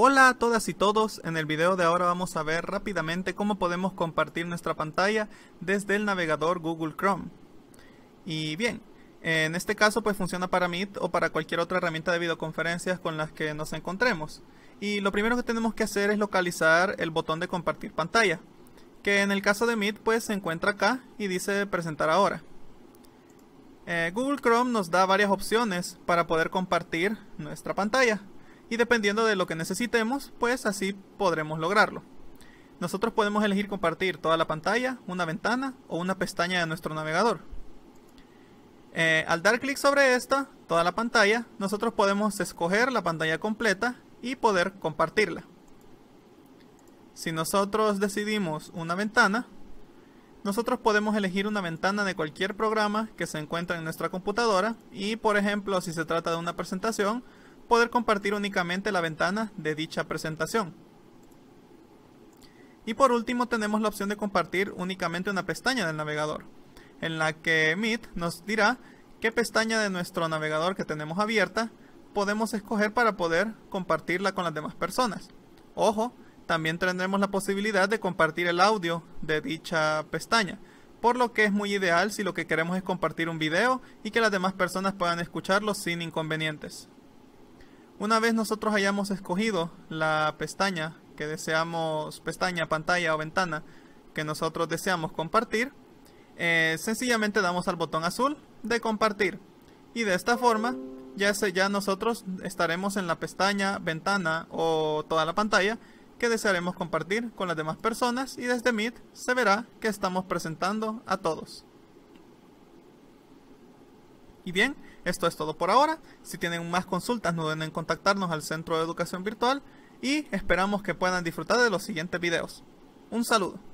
Hola a todas y todos, en el video de ahora vamos a ver rápidamente cómo podemos compartir nuestra pantalla desde el navegador Google Chrome. Y bien, en este caso pues funciona para Meet o para cualquier otra herramienta de videoconferencias con las que nos encontremos. Y lo primero que tenemos que hacer es localizar el botón de compartir pantalla, que en el caso de Meet pues se encuentra acá y dice presentar ahora. Eh, Google Chrome nos da varias opciones para poder compartir nuestra pantalla y dependiendo de lo que necesitemos, pues así podremos lograrlo. Nosotros podemos elegir compartir toda la pantalla, una ventana o una pestaña de nuestro navegador. Eh, al dar clic sobre esta, toda la pantalla, nosotros podemos escoger la pantalla completa y poder compartirla. Si nosotros decidimos una ventana, nosotros podemos elegir una ventana de cualquier programa que se encuentra en nuestra computadora y por ejemplo si se trata de una presentación, poder compartir únicamente la ventana de dicha presentación. Y por último tenemos la opción de compartir únicamente una pestaña del navegador, en la que Meet nos dirá qué pestaña de nuestro navegador que tenemos abierta podemos escoger para poder compartirla con las demás personas. Ojo, también tendremos la posibilidad de compartir el audio de dicha pestaña, por lo que es muy ideal si lo que queremos es compartir un video y que las demás personas puedan escucharlo sin inconvenientes. Una vez nosotros hayamos escogido la pestaña que deseamos, pestaña, pantalla o ventana que nosotros deseamos compartir, eh, sencillamente damos al botón azul de compartir. Y de esta forma ya, ya nosotros estaremos en la pestaña, ventana o toda la pantalla que desearemos compartir con las demás personas y desde Meet se verá que estamos presentando a todos. Y bien, esto es todo por ahora. Si tienen más consultas no duden en contactarnos al Centro de Educación Virtual y esperamos que puedan disfrutar de los siguientes videos. Un saludo.